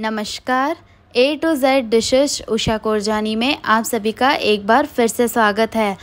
नमस्कार A to Z dishes Usha Korjani में आप सभी का एक बार फिर से स्वागत है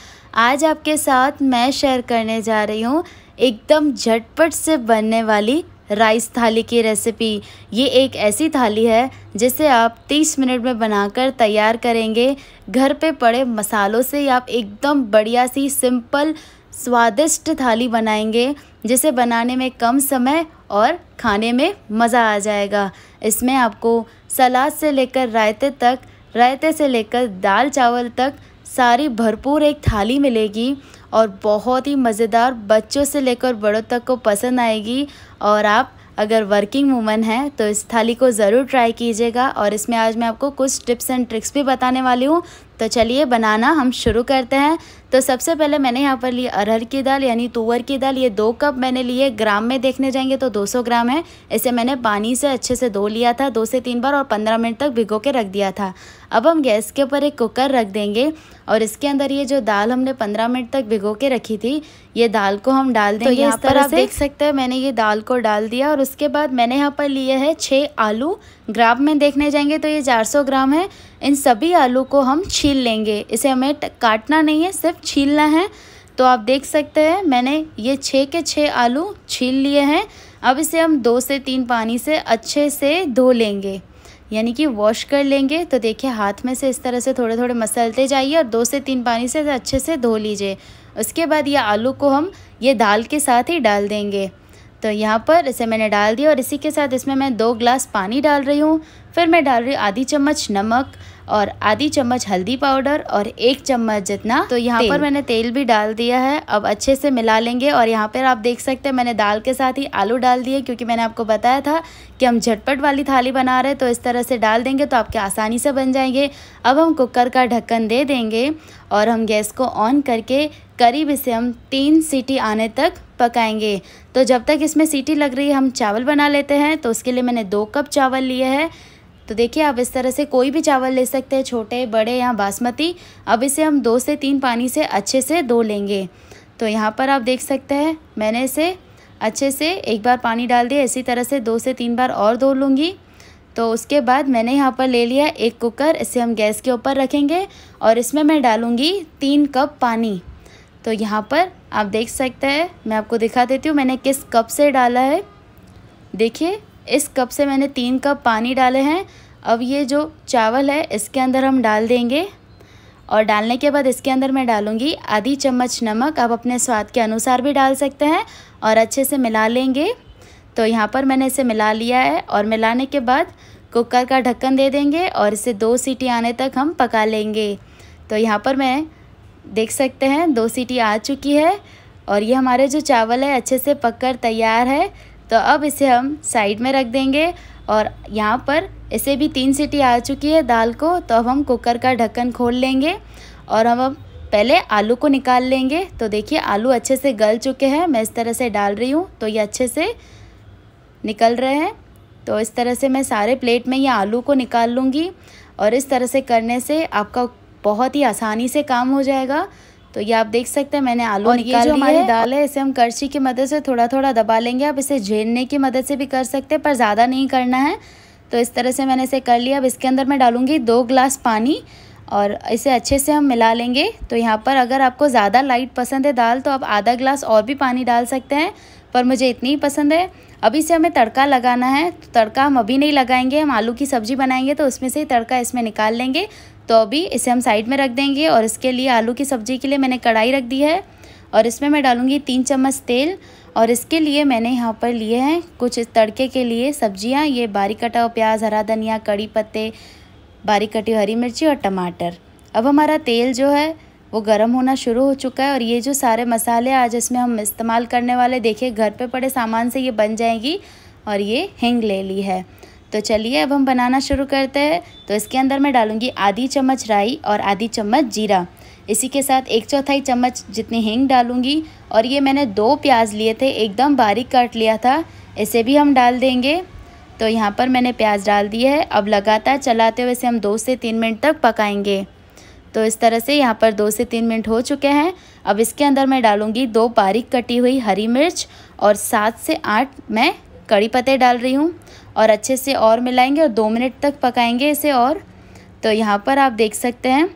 आज आपके साथ मैं शेयर करने जा रही हूँ एकदम झटपट से बनने वाली राइस थाली की रेसिपी ये एक ऐसी थाली है जिसे आप 30 मिनट में बनाकर तैयार करेंगे घर पे पड़े मसालों से आप एकदम बढ़िया सी सिंपल स्वादिष्ट थाली बनाएंगे जिसे बनाने में कम समय और खाने में मज़ा आ जाएगा इसमें आपको सलाद से लेकर रायते तक रायते से लेकर दाल चावल तक सारी भरपूर एक थाली मिलेगी और बहुत ही मज़ेदार बच्चों से लेकर बड़ों तक को पसंद आएगी और आप अगर वर्किंग वूमन है तो इस थाली को ज़रूर ट्राई कीजिएगा और इसमें आज मैं आपको कुछ टिप्स एंड ट्रिक्स भी बताने वाली हूँ तो चलिए बनाना हम शुरू करते हैं तो सबसे पहले मैंने यहाँ पर लिए अरहर की दाल यानी तुअर की दाल ये दो कप मैंने लिए ग्राम में देखने जाएंगे तो 200 ग्राम है इसे मैंने पानी से अच्छे से धो लिया था दो से तीन बार और पंद्रह मिनट तक भिगो के रख दिया था अब हम गैस के ऊपर एक कुकर रख देंगे और इसके अंदर ये जो दाल हमने पंद्रह मिनट तक भिगो के रखी थी ये दाल को हम डाल तो देंगे तो यहाँ पर आप देख सकते हैं मैंने ये दाल को डाल दिया और उसके बाद मैंने यहाँ पर लिए है छः आलू ग्राम में देखने जाएंगे तो ये 400 ग्राम है इन सभी आलू को हम छील लेंगे इसे हमें काटना नहीं है सिर्फ छीलना है तो आप देख सकते हैं मैंने ये छः के छः आलू छील लिए हैं अब इसे हम दो से तीन पानी से अच्छे से धो लेंगे यानी कि वॉश कर लेंगे तो देखिए हाथ में से इस तरह से थोड़े थोड़े मसलते जाइए और दो से तीन पानी से अच्छे से धो लीजिए उसके बाद ये आलू को हम ये दाल के साथ ही डाल देंगे तो यहाँ पर इसे मैंने डाल दिया और इसी के साथ इसमें मैं दो ग्लास पानी डाल रही हूँ फिर मैं डाल रही हूँ आधी चम्मच नमक और आधी चम्मच हल्दी पाउडर और एक चम्मच जितना तो यहाँ पर मैंने तेल भी डाल दिया है अब अच्छे से मिला लेंगे और यहाँ पर आप देख सकते हैं मैंने दाल के साथ ही आलू डाल दिए क्योंकि मैंने आपको बताया था कि हम झटपट वाली थाली बना रहे तो इस तरह से डाल देंगे तो आपके आसानी से बन जाएंगे अब हम कुकर का ढक्कन दे देंगे और हम गैस को ऑन करके करीब इसे हम तीन सीटी आने तक पकाएंगे तो जब तक इसमें सीटी लग रही है हम चावल बना लेते हैं तो उसके लिए मैंने दो कप चावल लिए हैं तो देखिए आप इस तरह से कोई भी चावल ले सकते हैं छोटे बड़े या बासमती अब इसे हम दो से तीन पानी से अच्छे से धो लेंगे तो यहाँ पर आप देख सकते हैं मैंने इसे अच्छे से एक बार पानी डाल दिया इसी तरह से दो से तीन बार और धो लूँगी तो उसके बाद मैंने यहाँ पर ले लिया एक कुकर इसे हम गैस के ऊपर रखेंगे और इसमें मैं डालूँगी तीन कप पानी तो यहाँ पर आप देख सकते हैं मैं आपको दिखा देती हूँ मैंने किस कप से डाला है देखिए इस कप से मैंने तीन कप पानी डाले हैं अब ये जो चावल है इसके अंदर हम डाल देंगे और डालने के बाद इसके अंदर मैं डालूँगी आधी चम्मच नमक आप अपने स्वाद के अनुसार भी डाल सकते हैं और अच्छे से मिला लेंगे तो यहाँ पर मैंने इसे मिला लिया है और मिलाने के बाद कुकर का ढक्कन दे देंगे और इसे दो सीटी आने तक हम पका लेंगे तो यहाँ पर मैं देख सकते हैं दो सीटी आ चुकी है और ये हमारे जो चावल है अच्छे से पककर तैयार है तो अब इसे हम साइड में रख देंगे और यहाँ पर इसे भी तीन सीटी आ चुकी है दाल को तो अब हम कुकर का ढक्कन खोल लेंगे और हम अब पहले आलू को निकाल लेंगे तो देखिए आलू अच्छे से गल चुके हैं मैं इस तरह से डाल रही हूँ तो ये अच्छे से निकल रहे हैं तो इस तरह से मैं सारे प्लेट में ये आलू को निकाल लूँगी और इस तरह से करने से आपका बहुत ही आसानी से काम हो जाएगा तो ये आप देख सकते हैं मैंने आलू और निकाल ये जो हमारी दाल है इसे हम करछी की मदद से थोड़ा थोड़ा दबा लेंगे आप इसे झेलने की मदद से भी कर सकते हैं पर ज़्यादा नहीं करना है तो इस तरह से मैंने इसे कर लिया अब इसके अंदर मैं डालूँगी दो ग्लास पानी और इसे अच्छे से हम मिला लेंगे तो यहाँ पर अगर आपको ज़्यादा लाइट पसंद है दाल तो आप आधा ग्लास और भी पानी डाल सकते हैं पर मुझे इतनी ही पसंद है अभी से हमें तड़का लगाना है तो तड़का हम अभी नहीं लगाएंगे हम आलू की सब्ज़ी बनाएंगे तो उसमें से ही तड़का इसमें निकाल लेंगे तो अभी इसे हम साइड में रख देंगे और इसके लिए आलू की सब्ज़ी के लिए मैंने कढ़ाई रख दी है और इसमें मैं डालूँगी तीन चम्मच तेल और इसके लिए मैंने यहाँ पर लिए हैं कुछ तड़के के लिए सब्जियाँ ये बारीक कटा हुआ प्याज हरा धनिया कड़ी पत्ते बारीक कटी हरी मिर्ची और टमाटर अब हमारा तेल जो है वो गर्म होना शुरू हो चुका है और ये जो सारे मसाले आज इसमें हम इस्तेमाल करने वाले देखिए घर पे पड़े सामान से ये बन जाएगी और ये हिंग ले ली है तो चलिए अब हम बनाना शुरू करते हैं तो इसके अंदर मैं डालूँगी आधी चम्मच राई और आधी चम्मच जीरा इसी के साथ एक चौथाई चम्मच जितनी हींग डालूँगी और ये मैंने दो प्याज लिए थे एकदम बारीक काट लिया था इसे भी हम डाल देंगे तो यहाँ पर मैंने प्याज डाल दिए है अब लगातार चलाते हुए इसे हम दो से तीन मिनट तक पकाएंगे तो इस तरह से यहाँ पर दो से तीन मिनट हो चुके हैं अब इसके अंदर मैं डालूँगी दो बारीक कटी हुई हरी मिर्च और सात से आठ मैं कड़ी पत्ते डाल रही हूँ और अच्छे से और मिलाएंगे और दो मिनट तक पकाएंगे इसे और तो यहाँ पर आप देख सकते हैं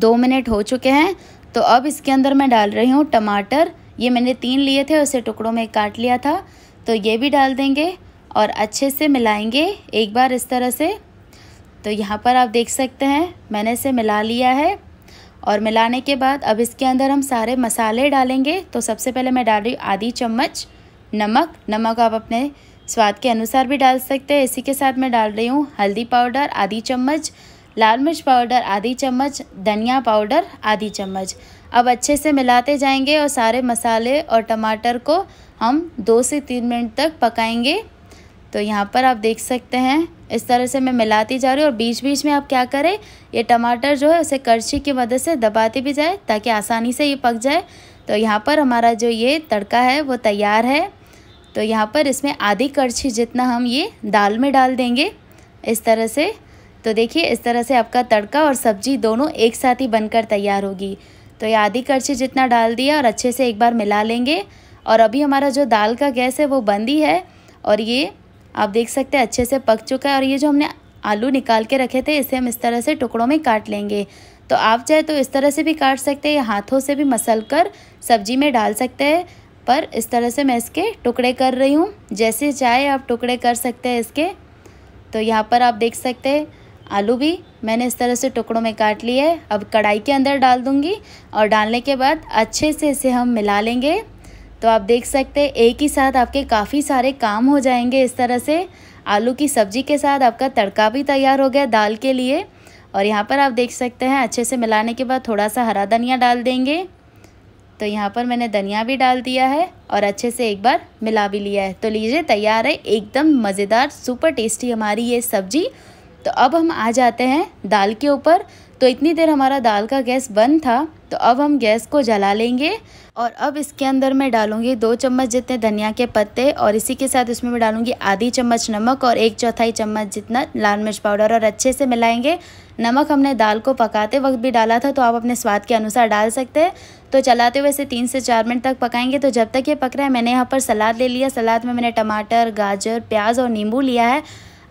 दो मिनट हो चुके हैं तो अब इसके अंदर मैं डाल रही हूँ टमाटर ये मैंने तीन लिए थे उसे टुकड़ों में काट लिया था तो ये भी डाल देंगे और अच्छे से मिलाएंगे एक बार इस तरह से तो यहाँ पर आप देख सकते हैं मैंने इसे मिला लिया है और मिलाने के बाद अब इसके अंदर हम सारे मसाले डालेंगे तो सबसे पहले मैं डाल रही हूँ आधी चम्मच नमक नमक आप अपने स्वाद के अनुसार भी डाल सकते हैं इसी के साथ मैं डाल रही हूँ हल्दी पाउडर आधी चम्मच लाल मिर्च पाउडर आधी चम्मच धनिया पाउडर आधी चम्मच अब अच्छे से मिलाते जाएंगे और सारे मसाले और टमाटर को हम दो से तीन मिनट तक पकाएंगे तो यहाँ पर आप देख सकते हैं इस तरह से मैं मिलाती जा रही हूँ और बीच बीच में आप क्या करें ये टमाटर जो है उसे करछी की मदद से दबाते भी जाए ताकि आसानी से ये पक जाए तो यहाँ पर हमारा जो ये तड़का है वो तैयार है तो यहाँ पर इसमें आधी करछी जितना हम ये दाल में डाल देंगे इस तरह से तो देखिए इस तरह से आपका तड़का और सब्जी दोनों एक साथ ही बनकर तैयार होगी तो ये आधी करछी जितना डाल दिया और अच्छे से एक बार मिला लेंगे और अभी हमारा जो दाल का गैस है वो बंद ही है और ये आप देख सकते हैं अच्छे से पक चुका है और ये जो हमने आलू निकाल के रखे थे इसे हम इस तरह से टुकड़ों में काट लेंगे तो आप चाहे तो इस तरह से भी काट सकते हैं हाथों से भी मसल कर सब्जी में डाल सकते हैं पर इस तरह से मैं इसके टुकड़े कर रही हूँ जैसे चाहे आप टुकड़े कर सकते हैं इसके तो यहाँ पर आप देख सकते हैं आलू भी मैंने इस तरह से टुकड़ों में काट लिए है अब कढ़ाई के अंदर डाल दूँगी और डालने के बाद अच्छे से इसे हम मिला लेंगे तो आप देख सकते हैं एक ही साथ आपके काफ़ी सारे काम हो जाएंगे इस तरह से आलू की सब्ज़ी के साथ आपका तड़का भी तैयार हो गया दाल के लिए और यहाँ पर आप देख सकते हैं अच्छे से मिलाने के बाद थोड़ा सा हरा धनिया डाल देंगे तो यहाँ पर मैंने धनिया भी डाल दिया है और अच्छे से एक बार मिला भी लिया है तो लीजिए तैयार है एकदम मज़ेदार सुपर टेस्टी हमारी ये सब्जी तो अब हम आ जाते हैं दाल के ऊपर तो इतनी देर हमारा दाल का गैस बंद था तो अब हम गैस को जला लेंगे और अब इसके अंदर मैं डालूंगी दो चम्मच जितने धनिया के पत्ते और इसी के साथ उसमें मैं डालूंगी आधी चम्मच नमक और एक चौथाई चम्मच जितना लाल मिर्च पाउडर और अच्छे से मिलाएंगे नमक हमने दाल को पकाते वक्त भी डाला था तो आप अपने स्वाद के अनुसार डाल सकते हैं तो चलाते हुए इसे तीन से चार मिनट तक पकाएंगे तो जब तक ये पक रहा है मैंने यहाँ पर सलाद ले लिया सलाद में मैंने टमाटर गाजर प्याज और नींबू लिया है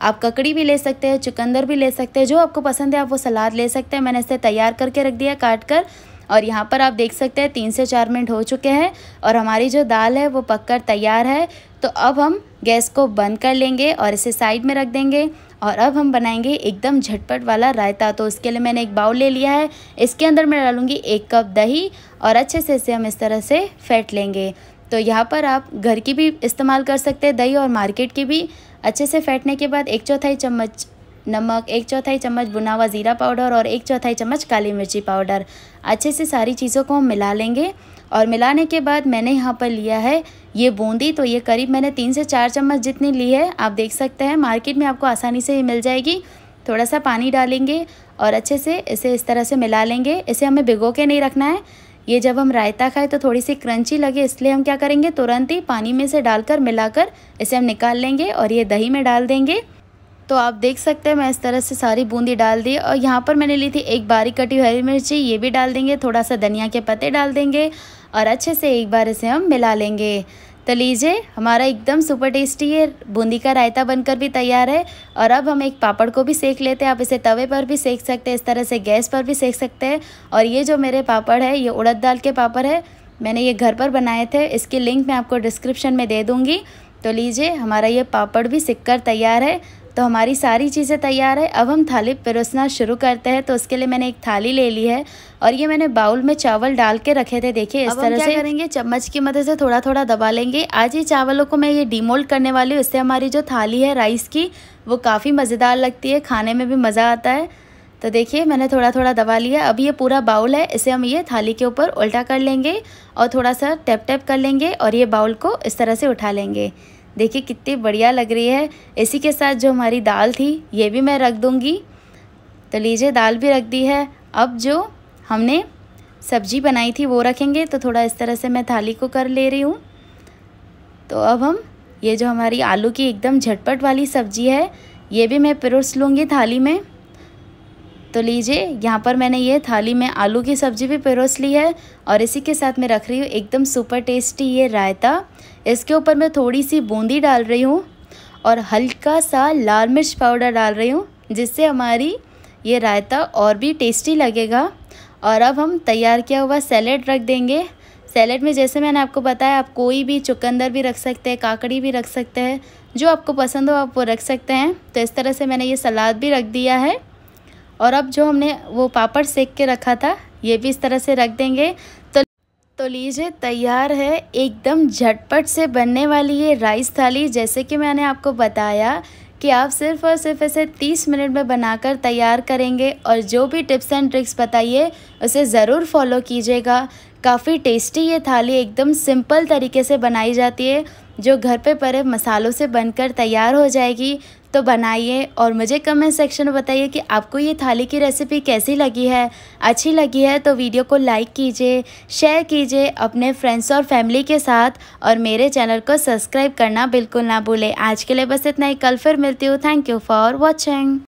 आप ककड़ी भी ले सकते हैं चुकंदर भी ले सकते हैं जो आपको पसंद है आप वो सलाद ले सकते हैं मैंने इसे तैयार करके रख दिया काट कर और यहाँ पर आप देख सकते हैं तीन से चार मिनट हो चुके हैं और हमारी जो दाल है वो पककर तैयार है तो अब हम गैस को बंद कर लेंगे और इसे साइड में रख देंगे और अब हम बनाएंगे एकदम झटपट वाला रायता तो उसके लिए मैंने एक बाउल ले लिया है इसके अंदर मैं डालूँगी एक कप दही और अच्छे से इसे हम इस तरह से फेंट लेंगे तो यहाँ पर आप घर की भी इस्तेमाल कर सकते हैं दही और मार्केट की भी अच्छे से फेंटने के बाद एक चौथाई चम्मच नमक एक चौथाई चम्मच बुना हुआ ज़ीरा पाउडर और एक चौथाई चम्मच काली मिर्ची पाउडर अच्छे से सारी चीज़ों को हम मिला लेंगे और मिलाने के बाद मैंने यहाँ पर लिया है ये बूंदी तो ये करीब मैंने तीन से चार चम्मच जितनी ली है आप देख सकते हैं मार्केट में आपको आसानी से ये मिल जाएगी थोड़ा सा पानी डालेंगे और अच्छे से इसे इस तरह से मिला लेंगे इसे हमें भिगो के नहीं रखना है ये जब हम रायता खाएं तो थोड़ी सी क्रंची लगे इसलिए हम क्या करेंगे तुरंत ही पानी में से डालकर मिलाकर इसे हम निकाल लेंगे और ये दही में डाल देंगे तो आप देख सकते हैं मैं इस तरह से सारी बूंदी डाल दी और यहाँ पर मैंने ली थी एक बारी कटी हरी मिर्ची ये भी डाल देंगे थोड़ा सा धनिया के पत्ते डाल देंगे और अच्छे से एक बार इसे हम मिला लेंगे तो लीजिए हमारा एकदम सुपर टेस्टी है बूंदी का रायता बनकर भी तैयार है और अब हम एक पापड़ को भी सेक लेते हैं आप इसे तवे पर भी सेक सकते हैं इस तरह से गैस पर भी सेक सकते हैं और ये जो मेरे पापड़ है ये उड़द दाल के पापड़ है मैंने ये घर पर बनाए थे इसकी लिंक मैं आपको डिस्क्रिप्शन में दे दूँगी तो लीजिए हमारा ये पापड़ भी सिक कर तैयार है तो हमारी सारी चीज़ें तैयार है अब हम थाली परोसना शुरू करते हैं तो उसके लिए मैंने एक थाली ले ली है और ये मैंने बाउल में चावल डाल के रखे थे देखिए इस तरह से करेंगे चम्मच की मदद से थोड़ा थोड़ा दबा लेंगे आज ये चावलों को मैं ये डिमोल्ड करने वाली हूँ इससे हमारी जो थाली है राइस की वो काफ़ी मज़ेदार लगती है खाने में भी मज़ा आता है तो देखिए मैंने थोड़ा थोड़ा दबा लिया अब ये पूरा बाउल है इसे हम ये थाली के ऊपर उल्टा कर लेंगे और थोड़ा सा टैप टैप कर लेंगे और ये बाउल को इस तरह से उठा लेंगे देखिए कितनी बढ़िया लग रही है इसी के साथ जो हमारी दाल थी ये भी मैं रख दूँगी तो लीजिए दाल भी रख दी है अब जो हमने सब्जी बनाई थी वो रखेंगे तो थोड़ा इस तरह से मैं थाली को कर ले रही हूँ तो अब हम ये जो हमारी आलू की एकदम झटपट वाली सब्जी है ये भी मैं परोस लूँगी थाली में तो लीजिए यहाँ पर मैंने ये थाली में आलू की सब्ज़ी भी परोस ली है और इसी के साथ मैं रख रही हूँ एकदम सुपर टेस्टी ये रायता इसके ऊपर मैं थोड़ी सी बूंदी डाल रही हूँ और हल्का सा लाल मिर्च पाउडर डाल रही हूँ जिससे हमारी ये रायता और भी टेस्टी लगेगा और अब हम तैयार किया हुआ सैलेड रख देंगे सैलेड में जैसे मैंने आपको बताया आप कोई भी चुकंदर भी रख सकते हैं काकड़ी भी रख सकते हैं जो आपको पसंद हो आप वो रख सकते हैं तो इस तरह से मैंने ये सलाद भी रख दिया है और अब जो हमने वो पापड़ सेक के रखा था ये भी इस तरह से रख देंगे तो तो लीजिए तैयार है एकदम झटपट से बनने वाली ये राइस थाली जैसे कि मैंने आपको बताया कि आप सिर्फ और सिर्फ इसे 30 मिनट में बनाकर तैयार करेंगे और जो भी टिप्स एंड ट्रिक्स बताइए उसे ज़रूर फॉलो कीजिएगा काफ़ी टेस्टी ये थाली एकदम सिंपल तरीके से बनाई जाती है जो घर पे पड़े मसालों से बनकर तैयार हो जाएगी तो बनाइए और मुझे कमेंट सेक्शन में बताइए कि आपको ये थाली की रेसिपी कैसी लगी है अच्छी लगी है तो वीडियो को लाइक कीजिए शेयर कीजिए अपने फ्रेंड्स और फैमिली के साथ और मेरे चैनल को सब्सक्राइब करना बिल्कुल ना भूलें आज के लिए बस इतना ही कल फिर मिलती हूँ थैंक यू फॉर वॉचिंग